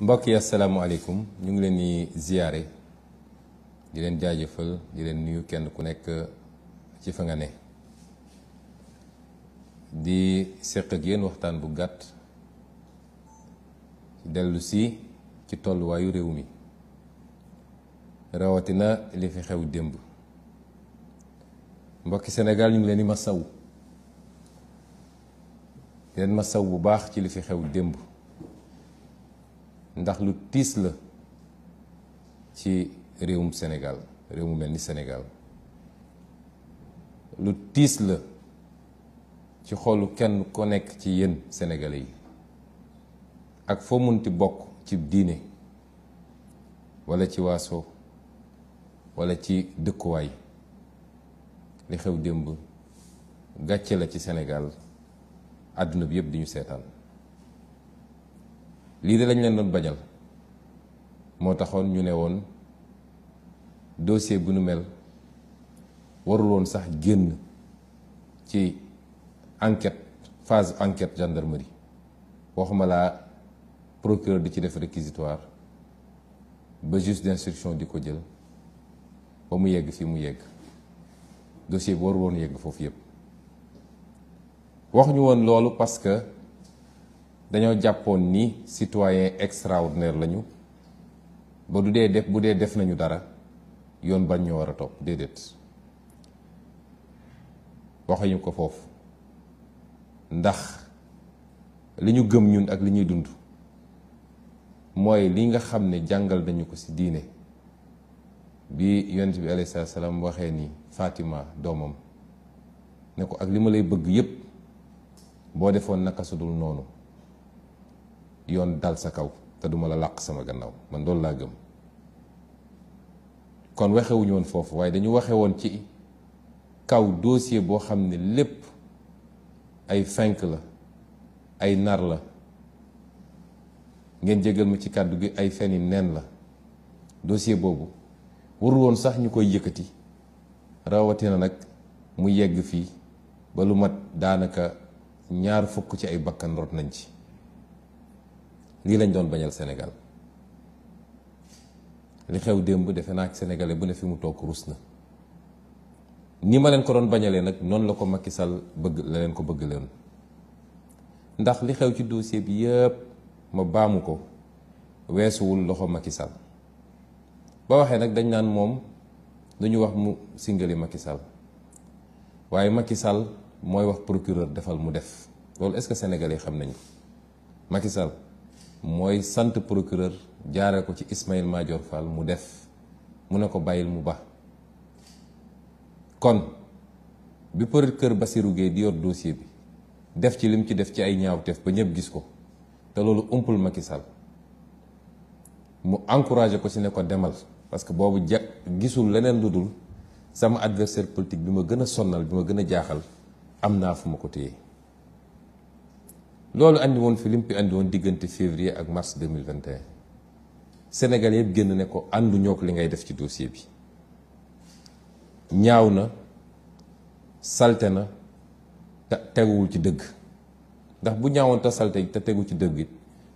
mbokk yi asalaamaaleykum ñu ngi leen di ziyaare di leen jaajëfal di leen nuyu kenn ku nekk ci fa nga ne di séq ak yéen waxtaan bu gàtt dellu ci tolluwaayu réew mi rawatina li fi xew démb mbokki Sénégal ñu ngi leen di ma di leen ma saw bu baax ci li fi xew démb ndax lu tiis la ci réewum Sénégal réew mu mel ni Sénégal lu tiis la ci xoolu kenn ko nekk ci yenn sénégalais yi ak foo munti bokk ci diine wala ci waaso wala ci dëkkuwaay li xew démb gàcce la ci Sénégal àdduna bi yëpp di ñu seetaan lii de lañ leen doon bañal moo taxoon ñu ne woon dossier bu nu mel warul woon sax génn ci enquête phase enquête gendarmerie waxuma laa procureur di ci def réquisitoire ba juge d'instruction di ko jël ba mu yegg fii mu yegg dossier bi warul yegg foofu yépp wax ñu woon loolu parce dañoo jàppoon ni citoyen extraordinaire lañu ba du dee def bu dee def nañu dara yoon ba ñu war a topp déedéet waxuñu ko foofu ndax li ñu gëm ñun ak li ñuy dund mooy li nga xam ne jàngal nañu ko ci diine bi yonent bi alayhi salaam waxee ni Fatima doomam ne ko ak li ma lay bëgg yépp boo defoon naka noonu yoon dal sa kaw te duma la làq sama gannaaw man loolu laa gëm kon waxewuñu woon foofu waaye dañu waxe woon ci kaw dossier boo xam ne lépp ay fenk la ay nar la ngeen jégal ma ci kàddu gi ay feni neen la dossier boobu warul woon sax ñu koy yëkkati rawatina nag mu yegg fii ba lu mat daanaka ñaar fukk ci ay bakkan rot nañ ci li lañ doon bañal Sénégal li xew demb defe ak sénégalais bu ne fi mu tok rusna ni ma len ko doon bañalee nak non la ko Macky Sall bëgg la len ko bëgg leen ndax li xew ci dossier bi yépp ma baamu ko wul loxo Macky Sall ba waxee nak dañ nan mom dañu wax mu singali Macky Sall waaye Macky Sall wax procureur defal mu def lol est-ce que sénégalais xam nañ mooy sant procureur jaare ko ci Ismaïla Madior Fall mu def mu ne ko bàyyil mu ba kon bi procureur Bassirou Guèye di yor dossier bi def ci lim ci def ci ay ñaawteef ba ñëpp gis ko te loolu umpul Macky Sall mu encouragé ko si ne ko demal parce que boobu ja gisul leneen lu dul sama adversaire politique bi ma gën a sonnal bi ma gën a jaaxal am naa fu ma ko téye loolu andi woon fi lim fi woon diggante février ak mars 2021 Sénégal yëpp génn ne ko àndu ñoo ko li ngay def ci dossier bi ñaaw na salte na te teguwul ci dëgg ndax bu ñaawoon te salte te tegu ci dëgg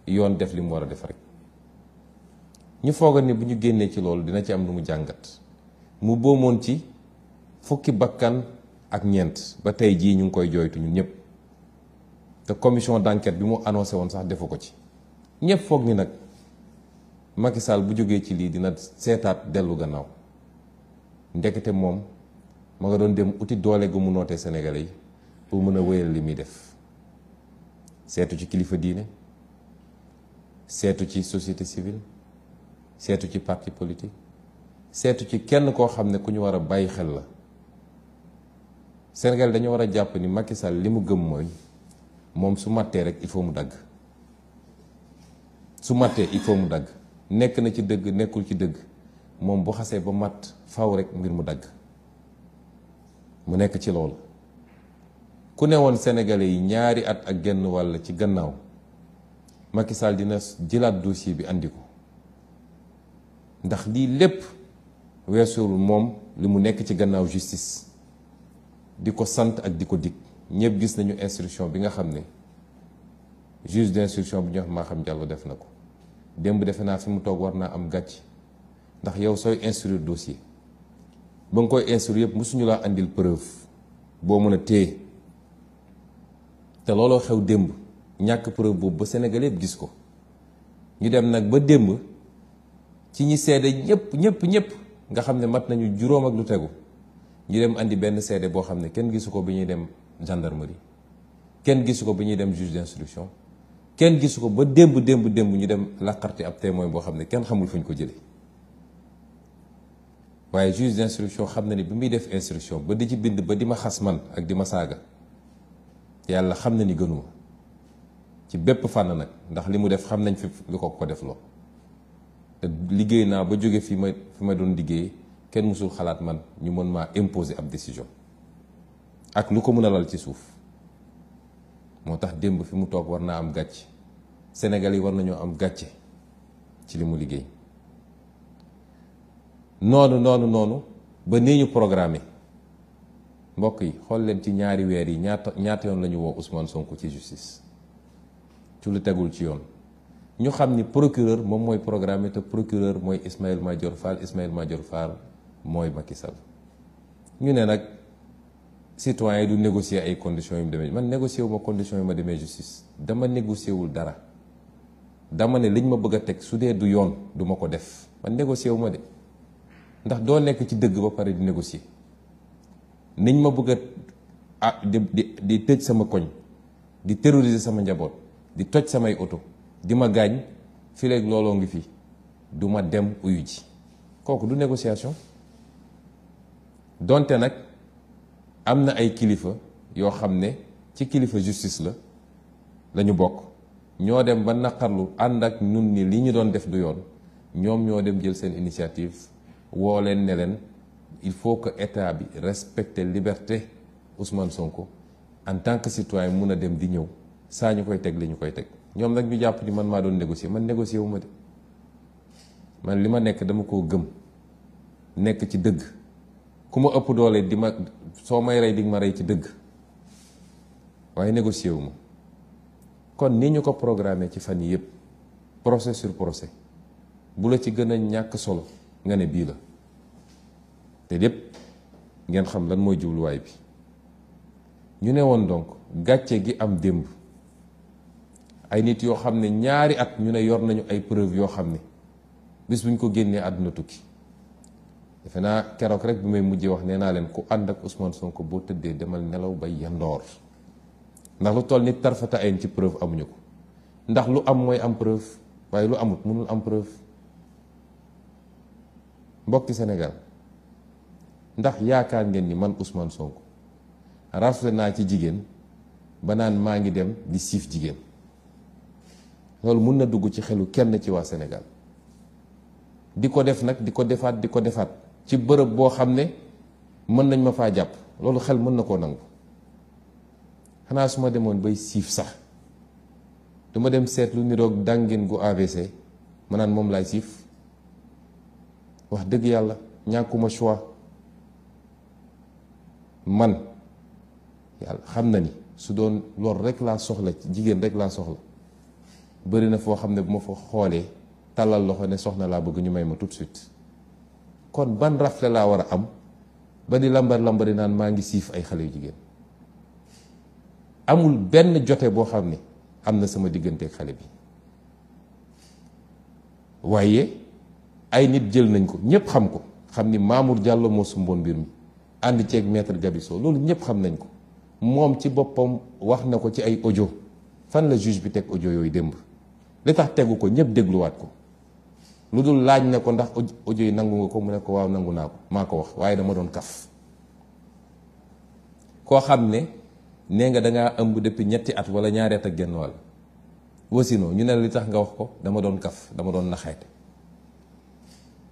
yoon def li mu war a def rek ñu fooga ni bu ñu génnee ci loolu dina ci am lu mu jàngat mu boomoon ci fukki bakkan ak ñeent ba tey jii ñu ngi koy jooytu ñun ñëpp te commission d'enquête bi mu annoncé woon sax defu ko ci ñëpp foog ni nag Macky Sall bu jógee ci lii dina seetaat dellu gannaaw ndekete moom ma nga doon dem uti doole gu mu nootee Sénégalais yi pour mën a wéyal li muy def seetu ci kilifa diine seetu ci société civile seetu ci parti politique seetu ci kenn koo xam ne ku ñu war a bàyyi xel la Sénégal dañu war a jàpp ni Macky Sall li mu gëm mooy moom su mattee rek il faut mu dagg su mattee il faut mu dagg nekk na ci dëgg nekkul ci dëgg moom bu xasee ba matt faw rek ngir mu dagg mu nekk ci lool ku ne woon sénégalais yi ñaari at ak genn wàll ci gannaaw Macky Sall dina jëlaat dossier bi indi ko ndax lii lépp weesuwul moom li mu nekk ci gannaaw justice di ko sant ak di ko dikk ñëpp gis nañu instruction bi nga xam ne juge d'instruction bi ñu wax maa xam jàll def na ko démb defe naa fi mu toog war naa am gàcc ndax yow sooy instruire dossier ba nga koy instruire yëpp mosuñu laa andil preuve boo mën a téye te looloo xew démb ñàkk preuve boobu ba Sénégal yëpp gis ko ñu dem nag ba démb ci ñi seede ñëpp ñëpp ñëpp nga xam ne mat nañu juróom ak lu tegu ñu dem andi benn seede boo xam ne kenn gisu ko bi ñuy dem. gendarmerie kenn gisu ko ba ñuy dem juge d'instruction kenn gisu ko ba démb démb démb ñu dem laqarti ab témoin boo xam ne kenn xamul fu ñu ko jëlee waaye juge d'instruction xam na ni bi muy def instruction ba di ci bind ba di ma xas man ak di ma saaga yàlla xam na ni gënuma ci bépp fànn nag ndax li mu def xam nañ fi lu ko ko def loo te liggéey naa ba jóge fi ma fi ma doon liggéey kenn mësul xalaat man ñu mën maa imposer ab décision ak lu ko mën a lal ci suuf moo tax démb fi mu toog war naa am gàcce Sénégal yi war nañoo am gàcce ci li mu liggéey noonu noonu noonu ba nii ñu programmé mbokk yi xool leen ci ñaari weer yi ñaata ñaata yoon la ñu woo Ousmane Sonko ci justice ci lu tegul ci yoon ñu xam ni procureur moom mooy programme te procureur mooy Ismaïla Madior Fall Ismaïla Madior Fall mooy Macky Sall ñu ne nag. citoyen du négocier ay conditions yu mu man négocier ma condition yu ma demee justice dama négocier wul dara dama les liñ ma bëgg a teg du yoon du ma ko def man négocier wu ma de ndax doo nekk ci dëgg ba pare di négocier niñ ma bëgg a ah, di di di tëj sama koñ di terroriser sama njaboot di toj samay auto di ma gaañ fileeg looloo ngi fi du ma dem uyu ji kooku du négociation donte nag. am na ay kilifa yoo xam ne ci kilifa justice la lañu bokk ñoo dem ba naqarlu ànd ak nun ni li ñu doon def du yoon ñoom ñoo dem jël seen initiative woo leen ne leen il faut que état bi respecte liberté Ousmane Sonko en tant que citoyen mun a dem di ñëw saa ñu koy teg lañu koy teg ñoom nag ñu jàpp ni man maa doon négocier man négocier wu ma de man li ma nekk dama koo gëm nekk ci dëgg ku ma ëpp doole di ma soo may rey dinga ma rey ci dëgg waaye négocié wu kon ni ñu ko programmé ci fan yi yëpp procès sur procès bu la ci gën a ñàkk solo nga ne bii la te lépp ngeen xam lan mooy jubluwaay bi ñu ne woon donc gàcce gi am démb ay nit yoo xam ne ñaari at ñu ne yor nañu ay preuve yoo xam ne bis buñ ko génnee àdduna tukki defena kérok rek bu may mujjé wax néna len ku and ak Ousmane Sonko bo tëddee demal nelaw ba yandor ndax lu toll ni tarfata ay ci preuve amuñu ko ndax lu am moy am preuve waye lu amut mënul am preuve mbokk Sénégal ndax yaakaar ngeen ni man Ousmane Sonko rafle na ci jigen ba naan ngi dem di sif jigen loolu mun na dugg ci xelu kenn ci wa Sénégal di def nak di defat diko di ci bërëb boo xam ne mën nañ ma faa jàpp loolu xel mën na koo nangu xanaa su ma demoon bay siif sax du dem seetlu niroog dàngin gu AVC manaan moom laay siif wax dëgg yàlla ñàkkuma choix man yàlla xam na ni su doon lool rek laa soxla jigéen rek laa soxla bëri na foo xam ne bu ma fa xoolee tàllal loxo ne soxna laa bëgg ñu may ma tout suite kon ban rafle la war am ba di lambar lambari nan ma ngi sif ay xale jigen. amul ben jote boham xamni ne sama digganteeg xale bi waaye ay nit jël nañ ko ñepp xam ko xamni Mamour Diallo su mbon bir mi ci ak maître gabisso lolu ñepp xam nañ ko mom ci bopam wax nako ci ay audio fan la juge bi tek audio yoy demb li tax teggu ko deglu wat ko lu dul laaj na ko ndax audio yi nangu nga ko mu ne ko waaw nangu naa ko maa ko wax waaye dama doon kaf koo xam ne nee nga dangaa ëmb depuis ñetti at wala ñaari at ak genn wàll wasino ñu ne la li tax nga wax ko dama doon kaf dama doon naxeete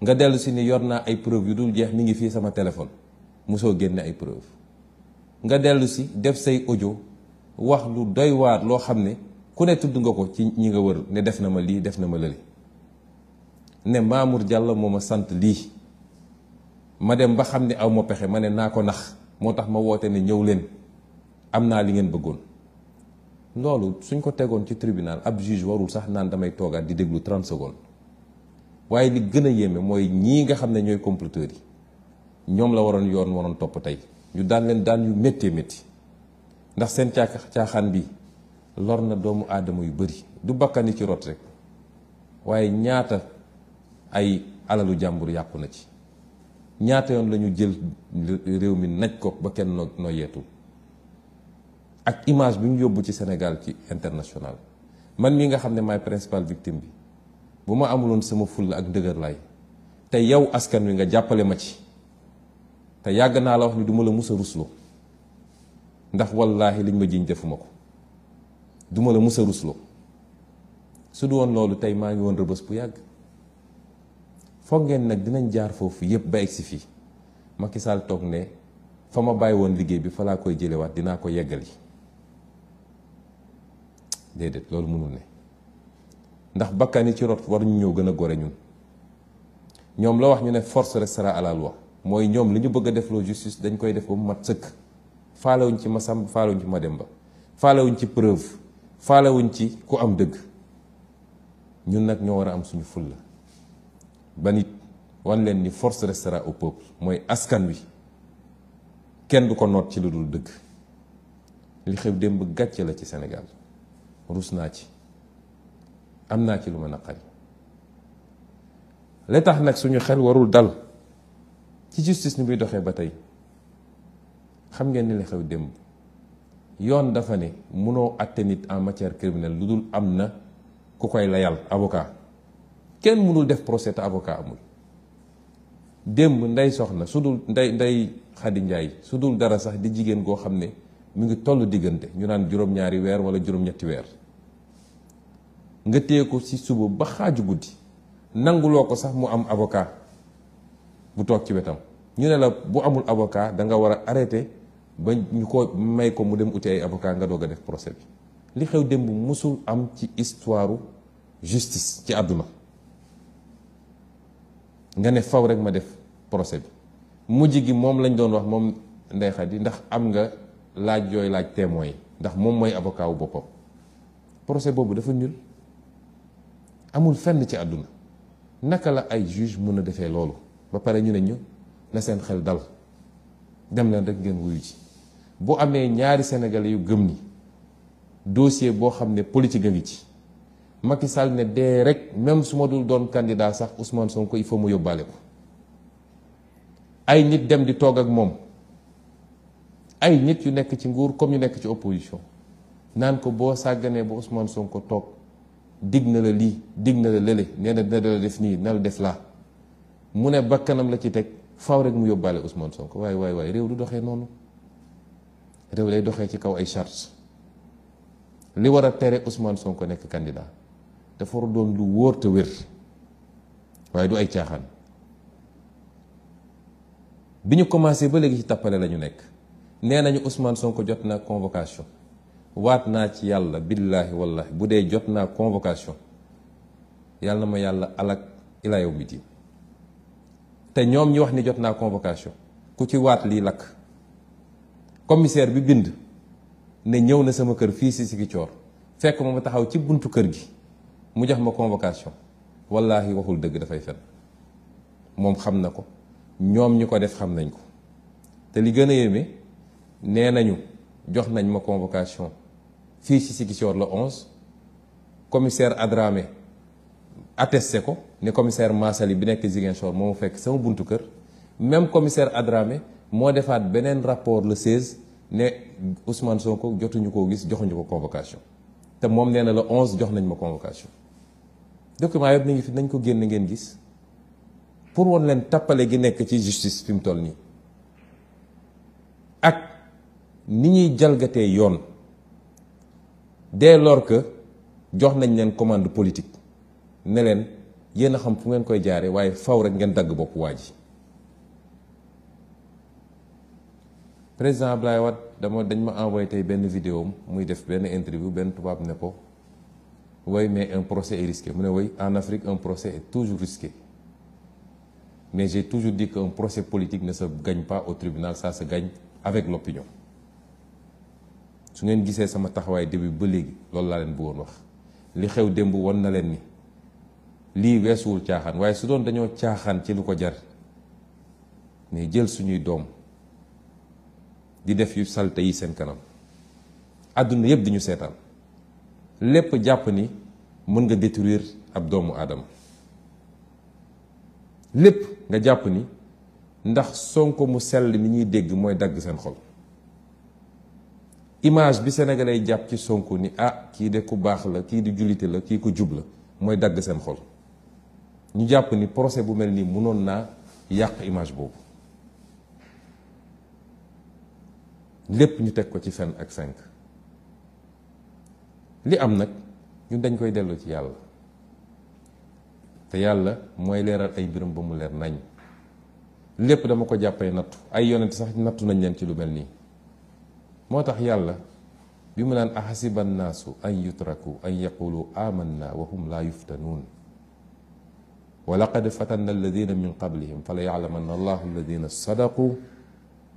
nga dellu si ni yor naa ay preuve yu dul jeex mi ngi fii sama téléphone musoo génne ay preuve nga dellu si def say audio wax lu doy waar loo xam ne ku ne tudd nga ko ci ñi nga wër ne def na ma lii def na ma lële ne Mamour jàll moo ma sant lii ma dem ba xam ne aw ma pexe ma ne naa ko nax moo tax ma woote ne ñëw leen am naa li ngeen bëggoon loolu suñ ko tegoon ci tribunal ab juge warul sax naan damay toogaat di déglu 30 secondes waaye li gën a yéeme mooy ñii nga xam ne ñooy comploteurs yi ñoom la waroon yoon waroon topp tey ñu daan leen daan yu méttee métti ndax seen caaxaan bi lor na doomu aadama yu bari du bakkan yi ci rot rek waaye ñaata. ay alalu jàmbur yàqu na ci ñaata yoon lañu jël réew mi naj ko ba kenn noo noo yeetul ak image bi ñu yóbbu ci senegal ci international man mii nga xam ne maay principal victime bi bu ma amuloon sama fulla ak dëgër lay te yow askan wi nga jàppale ma ci te yàgg naa la wax ni du ma la mus a rusloo ndax wallaahi liñ ma jiñ defuma ko du ma la mus a rusloo su du woon loolu tey maa ngi woon rëbës bu yàgg foog ngeen nag dinañ jaar foofu yépp ba egsi fii Macky Sall toog ne fa ma bàyyi woon liggéey bi fa laa koy waat dinaa ko yeggali déedéet loolu mënul ne ndax bakkan yi ci war waruñu ñoo gën a gore ñun ñoom la wax ñu ne force restera à la mooy ñoom li ñu bëgg a defloo justice dañ koy def ba mu mat sëkk faalewuñ ci Masamba faalewuñ ci Mademba faalewuñ ci preuve faalewuñ ci ku am dëgg ñun nag ñoo war a am suñu fulla ba nit wan leen ni force restera au peuple mooy askan wi kenn du ko noot ci lu dul dëgg li xew démb gàcce la ci senegal rus naa ci am naa ci lu ma naqari li tax nag suñu xel warul dal ci justice ni muy doxee ba tey xam ngeen ni li xew démb yoon dafa ne mënoo àtte nit en matière criminelle lu dul am na ku koy layal avocat kenn mënul def procès te avocat amul démb ndey soxna su dul ndey ndey xadi njaay su dul dara sax di jigéen goo xam ne mu ngi toll diggante ñu naan juróom-ñaari weer wala juróom-ñetti weer nga téye ko ci suba ba xaaju guddi nanguloo ko sax mu am avocat bu toog ci wetam ñu ne la bu amul avocat danga war a arrêté ba ñu ko may ko mu dem uti ay avocat nga doog a def procès bi li xew démb musul am ci histoire justice ci àdduna nga ne faw rek ma def procès bi mujj gi moom lañ doon wax moom Ndeye Khady ndax am nga laaj yooyu laaj témoin yi ndax moom mooy avocat wu boppam procès boobu dafa ñuul amul fenn ci àdduna naka la ay juge mun a defee loolu ba pare ñu ne ñu na seen xel dal dem leen rek ngeen wuyu ci bu amee ñaari sénégalais yu gëm ni dossier boo xam ne politique a ngi ci Macky Sall ne dee rek même su ma dul doon candidat sax Ousmane Sonko il faut mu yóbbaale ko ay nit dem di toog ak moom ay nit yu nekk ci nguur comme yu nekk ci opposition naan ko boo sàgganee ba Ousmane Sonko toog digg na la lii digg na la lële nee na dina la def nii na def laa mu ne bakkanam la ci teg faw rek mu yóbbaale Ousmane Sonko waaye waaye waaye réew du doxee noonu réew lay doxe ci kaw ay charges li war a tere Ousmane Sonko nekk candidat te war a doon lu wóor wér waaye du ay caaxaan bi ñu commencé ba léegi ci tappale la nekk nee nañu Ousmane Sonko jot na convocation waat naa ci yàlla billaahi wallaahi bu dee jot naa convocation yàlla na ma yàlla alak ilaa yow miti te ñoom ñi wax ni jot naa convocation ku ci waat lii lakk commissaire bi bind ne ñëw na sama kër fii si Ziguinchor fekk ma ma taxaw ci buntu kër gi mu jox ma convocation wallaahi waxul dëgg dafay fen moom xam na ko ñoom ñi ko def xam nañ ko te li gën a yéeme nee nañu jox nañ ma convocation fii ci Ziguinchor le 11 commissaire Adramé attesté ko ne commissaire Massali bi nekk Ziguinchor moo ma fekk sama buntu kër même commissaire Adramé moo defaat beneen rapport le 16 ne Ousmane Sonko jotuñu koo gis joxuñu ko convocation te moom nee na le 11 jox nañ ma convocation. document yëpp mi ngi fi nañ ko génn ngeen gis pour woon leen tappale gi nekk ci justice fi mu toll nii ak ni ñuy jalgatee yoon dès lors que jox nañ leen commande politique ne leen yéen a xam fu ngeen koy jaare waaye faw rek ngeen dagg bopp waa ji président Ablaye wat dama dañ ma envoyé tey benn vidéo muy def benn interview benn tubaab ne ko Oui, mais un procès est risqué. en Afrique, un procès est toujours risqué. Mais j'ai toujours dit qu'un procès politique ne se gagne pas au tribunal, ça se gagne avec l'opinion. que sama au début ba vous dit wax li xew ni li tiaxan su doon dañoo ci jar mais suñuy di def yu yi kanam aduna yeb vous avez lépp jàpp ni mën nga détruire ab doomu aadama lépp nga jàpp ni ndax Sonko mu sell mi ñuy dégg mooy dagg seen xol image bi Sénégalais jàpp ci Sonko ni ah kii de ku baax la kii di julite la kii ko jub la mooy dagg seen xol ñu jàpp ni procès bu mel nii mënoon naa yàq image boobu lépp ñu teg ko ci fen ak cinq li am nak ñun dañ koy delu ci yalla te yalla moy leral ay birum ba mu leer nañ lepp dama ko jappé nattu ay yonent sax nattu nañ len ci lu melni motax yalla tax yàlla bi mu naan ahasiba annaasu an yutraku an yaqulu amanna wa hum la yuftanun wa laqad fatanna alladina min qablihim fa allahu alladina sadaqu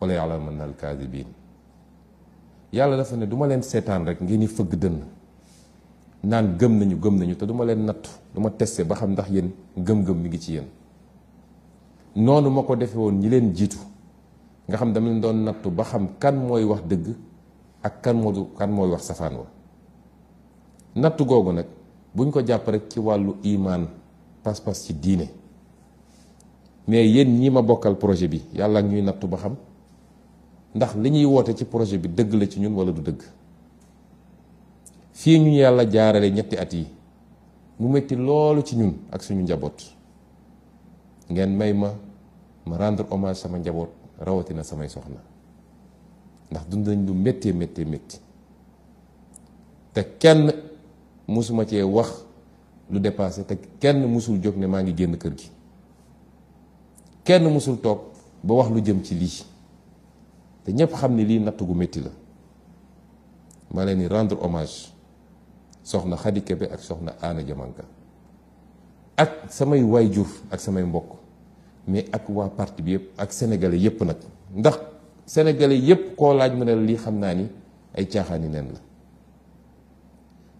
wa la alkaadibin dafa ne duma naan gëm nañu gëm nañu te duma leen nattu duma testé ba xam ndax yéen gëm-gëm mi ngi ci yéen noonu ma ko defe woon ñi leen jiitu nga xam dama leen doon nattu ba xam kan mooy wax dëgg ak kan moo du kan mooy wax safaan wa nattu googu nag buñ ko jàpp rek ci wàllu imaan pas-pas ci diine mais yéen ñi ma bokkal projet bi yàlla ak ñuy nattu ba xam ndax li ñuy woote ci projet bi dëgg la ci ñun wala du dëgg fi ñu yalla jaarale ñetti at yi mu metti loolu ci ñun ak suñu njabot ngeen may ma ma rendre hommage sama njaboot rawatina samay soxna ndax dund nañ lu metti metti metti te kenn musuma cee wax lu dépassé te kenn musul jog ne maa ngi génn kër gi kenn musul toog ba wax lu jëm ci lii te ñëpp xam ne lii natt gu métti la ma leen di rendre hommage soxna khadike be ak soxna ana jamanka ak samay wayjuf ak samay mbok mais ak wa parti bi yëpp ak sénégalais yëpp nak ndax sénégalais yëpp ko laaj mu ne lii xam ni ay tiaxani nen la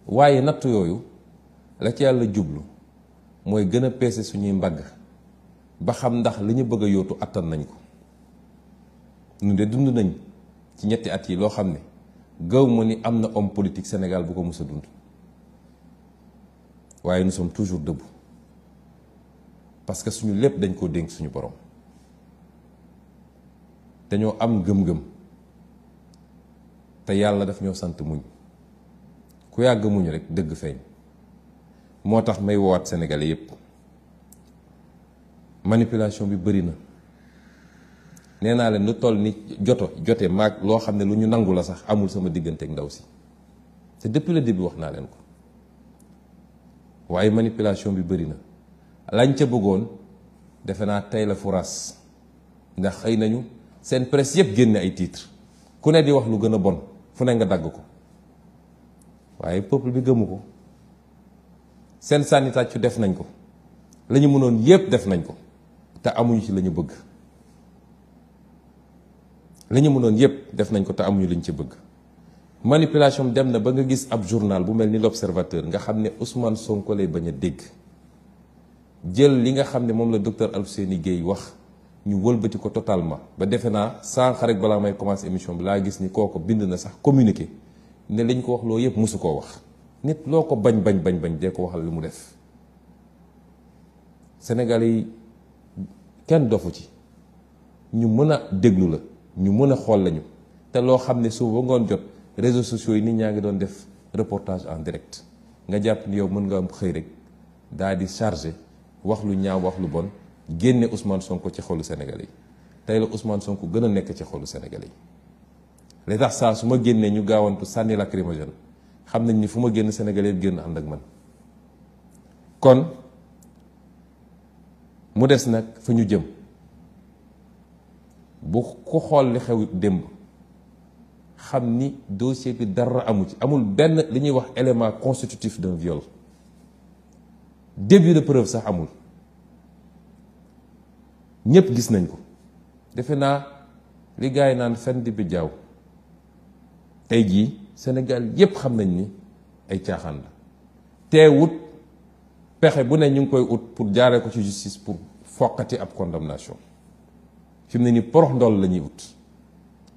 waye nat yoyu la ci yalla djublu moy gëna pécé peese suñuy mbagg ba xam ndax liñu bëgg yotu atal nañ ko ñu dé dund nañ ci ñetti at yi lo xamné gëw mo ni amna homme politique Sénégal bu ko mësa dund waaye nous sommes toujours debout parce que suñu lépp dañ koo dénk suñu borom dañoo am gëm-gëm te yàlla daf ñoo sant muñ ku yàgg muñ rek dëgg feeñ moo tax may wowaat sénégalais yépp manipulation bi bëri na nee naa leen lu toll ni joto jote maag loo xam ne lu ñu nangu la sax amul sama diggante ak ndaw si te depuis le début wax naa leen ko waye manipulation bi beuri na lañ ca bëggoon defe naa tey la furas ndax xeynañu sen presse yëpp génne ay titre ku ne di wax lu gëna bon fu ne nga dag ko waye peuple bi gëmu ko def nañ ko lañu mënon def nañ ko amuñu ci lañu bëgg lañu mënon def nañ ko amuñu liñ ci bëgg manipulation dem na ba nga gis ab journal bu mel ni l'observateur nga xam ne Ousmane Sonko lay bañ a dégg jël li nga xam ne moom la docteur Alfousseyni Guèye wax ñu wëlbati ko totalement ba defe naa sànq rek balaa may commencer émission bi laa gis ni kooko bind na sax communiqué ne li ñu ko wax loolu yëpp mosu koo wax nit loo ko bañ bañ bañ bañ dee ko waxal li mu def Sénégal yi kenn dofu ci ñu mën a déglu la ñu mën a xool lañu te loo xam ne suba ba ngoon jot réseau sociaux yi nit ñaa ngi doon def reportage en direct nga jàpp ni yow mën nga am xëy rek daal di chargé wax lu ñaaw wax lu bon génne Ousmane Sonko ci xolu senegal yi tey la Ousmane Sonko gën a nekk ci xolu senegal yi li tax saa su ma génnee ñu gaawantu sànni lacrymogène xam nañ ni fu ma génn Sénégalais yëpp génn ànd ak man kon mu des nag fa ñu jëm bu ku xool li xew démb xam ni dossier bi dara amu ci amul benn li ñuy wax élément constitutif d'un viol début de preuve sax amul ñëpp gis nañ ko defe naa li yi naan fenn di bi ay tey jii Sénégal yépp xam nañ ni ay caaxaan la wut pexe bu ne ñu ngi koy ut pour jaare ko ci justice pour foqati ab condamnation fi mu ne ni porox ndool la ñuy ut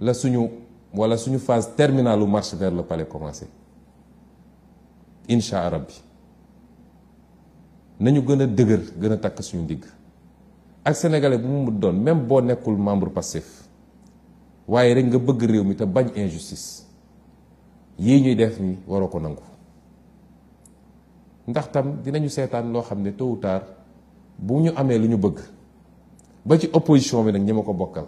la suñu wala suñu phase terminal u marché vers la palais commencé incha bi nañu gën a dëgër gën a takk suñu ndigg ak sénégalais bu mu doon même boo nekkul membre passif waaye rek nga bëgg réew mi te bañ injustice yi ñuy def ni waroo ko nangu ndax tam dinañu seetaan loo xam ne tôt ou tard bu ñu amee lu ñu bëgg ba ci opposition bi nag ñi ma ko bokkal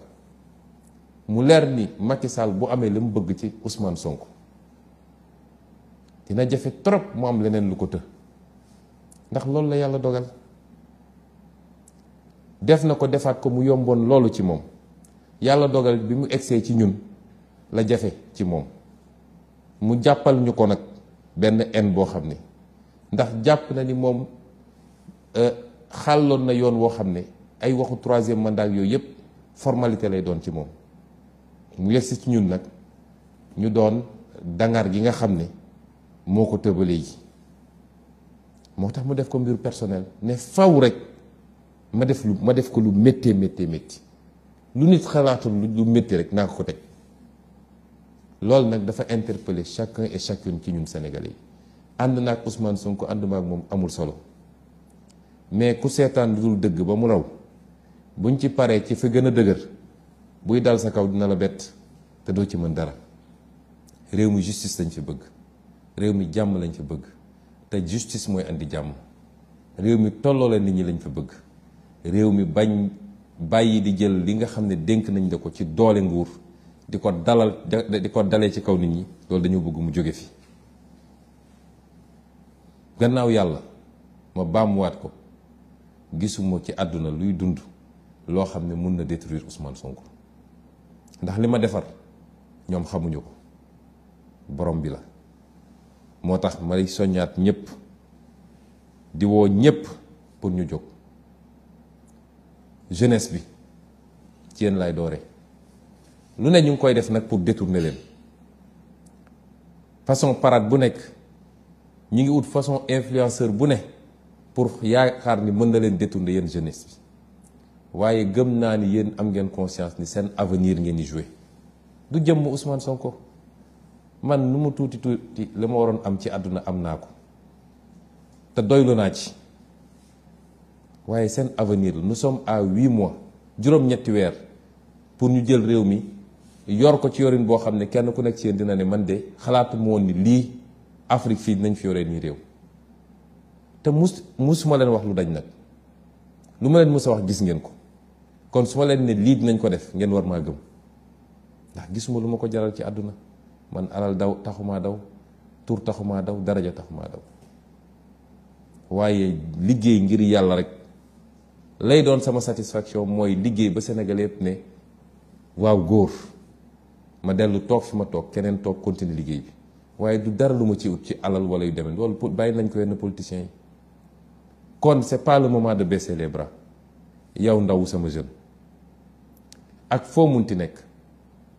mu leer ni Macky bu amee li mu bëgg ci Ousmane sonk dina jafe trop mu am leneen lu ko të ndax loolu la yàlla dogal def na ko defaat ko mu yomboon loolu ci moom yàlla dogal bi mu egsee ci ñun la jafe ci moom mu jàppal ñu ko nag benn en boo xam ne ndax jàpp na ni moom euh, xàlloon na yoon woo xam ne ay waxu troisième mandat yooyu yëpp formalité lay doon ci moom mu yegsi ci ñun nag ñu doon dangar gi nga xam ne moo ko tëbalee ji moo tax mu def ko mbiru personnel ne faw rek ma def lu ma def ko lu méttee méttee métti lu nit xalaatul lu métti rek naa ko teg loolu nag dafa interpeller chaque et chacune ci ñun sénégalais yi ànd na ak Ousmane Sonko ànd maak moom amul solo mais ku seetaan lu dul dëgg ba mu raw buñ ci paree ci fi gën a dëgër buy dal sa kaw dina la bett te doo ci mën dara réew mi justice lañ fi bëgg réew mi jàmm lañ fi bëgg te justice mooy indi jàmm réew mi tolloole nit ñi lañ fi bëgg réew mi bañ bàyyi di jël li nga xam ne dénk nañ la ko ci doole nguur di ko dalal di ko dalee ci kaw nit ñi loolu dañoo bëgg mu jóge fi gannaaw yàlla ma baamuwaat ko gisuma ci àdduna luy dund loo xam ne mun na détruire Ousmane Sonko ndax li ma defar ñoom xamuñu ko borom bi la moo tax may soññaat ñëpp diwoo woo ñëpp pour ñu jóg jeunesse bi ci yéen lay doore lu ne ñu ngi koy def nag pour ne leen façon parade bu nekk ñu ngi wut façon influenceur bu ne pour yaakaar ni mën na leen détourner yéen jeunesse bi waye gëm naa ni yéen am ngeen conscience ni sen avenir ngeen ni jouer du jëm Ousmane Sonko man numu touti touti le mo ma am ci aduna am naa ko te doylu naa ci waye sen avenir nous sommes à 8 mois juróom-ñetti weer pour ñu jël réew mi yor ko ci yorine bo xamne kenn ku nek ci yeen dina ne man de xalaatu woon ni lii Afrique fi nañ fi yoree ni réew te mus musuma leen wax lu dañ nak lu ma musa wax gis ngeen ko kon su ma leen ne lii nañ ko def ngeen war maa gëm ndax gisuma lu ma ko jaral ci àdduna man alal daw taxumaa daw tur taxumaa daw daraja taxumaa daw waaye liggéey ngir yàlla rek lay doon sama satisfaction mooy liggéey ba Sénégal yëpp ne waaw góor ma dellu toog fi ma toog keneen toog continuer liggéey bi waaye du dara lu ma ci ut ci alal wala yu demee loolu bàyyi nañ ko yenn politiciens yi kon c'est pas le moment de baisser les bras yow ndaw sama jeune ak foo munti nekk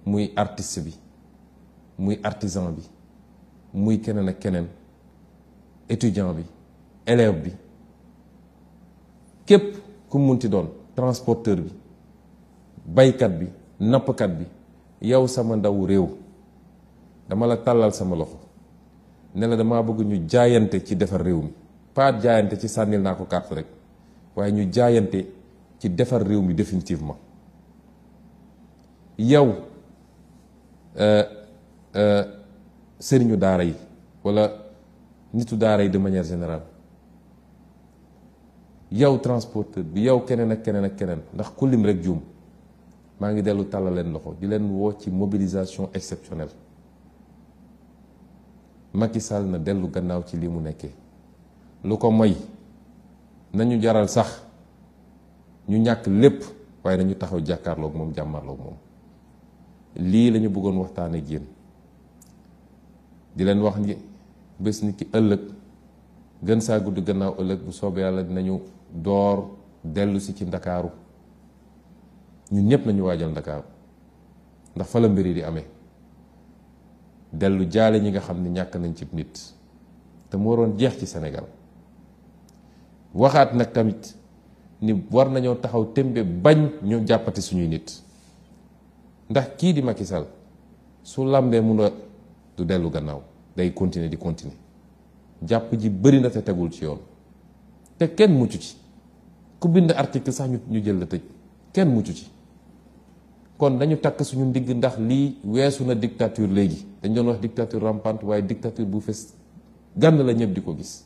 muy artiste bi muy artisan bi muy keneen ak keneen étudiant bi élève bi képp ku munti doon transporteur bi baykat bi nappkat bi yow sama ndaw réew dama la tàllal sama loxo ne la damaa bëgg ñu jaayante ci defar réew mi pas jaayante ci sànnil naa ko carte rek waaye ñu jaayante ci defar réew mi définitivement yow euh, euh, sëriñu daara yi walla nitu daara yi de manière générale yow transporteur bi yow keneen ak keneen ak keneen ndax ku rek juum maa ngi dellu tàllal leen loxo di leen woo ci mobilisation exceptionnelle Macky Sall na dellu gannaaw ci lii mu nekkee lu ko moy nañu jaral sax ñu ñàkk lépp waaye nañu taxaw jàkkaarloog moom jàmmarloog moom Lilanya lañu bëggoon waxtaan ak yéen di leen wax ni bés ni ki ëllëg gën saa gudd gannaaw ëllëg bu soobee yàlla dinañu door dellu si ci ndakaaru ñun ñëpp nañu waajal ndakaaru ndax fa la mbir yi di amee dellu jaale ñi nga xam ne ñàkk nañ ci nit te mu waroon jeex ci Sénégal waxaat nag tamit ni war nañoo taxaw tembe bañ ñu jàppati suñuy nit ndax ki di Macky Sall su lambe mu a du delu gannaaw day continuer di continuer Japuji ji beuri na te tegul ci yoon te kenn muccu ci ku bind article sax ñu jël la tej kenn muccu ci kon dañu tak suñu ndig ndax li wessu na dictature legi dañ doon wax dictature rampante waye dictature bu fess gann la ñepp di gis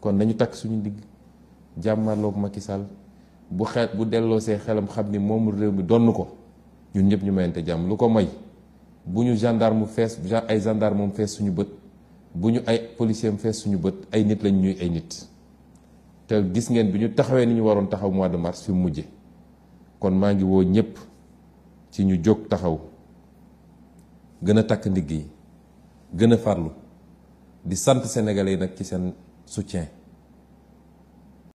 kon dañu tak suñu ndig jàmmarloog Macky Sall bu xet bu xelam xamni momu rew mi donnuko ñun ñëpp ñu mayante jàmm lu ko may bu ñu gendarme fees ay gendarme moom fees suñu bët bu ñu ay policier mu fees suñu bët ay nit lañ ñuy ay nit te gis ngeen bi ñu taxawee ni ñu waroon taxaw mois de mars fi mu mujje kon maa ngi woo ñëpp ci ñu jóg taxaw gën a takk ndigg yi gën a farlu di sant sénégalais yi nag ci seen soutien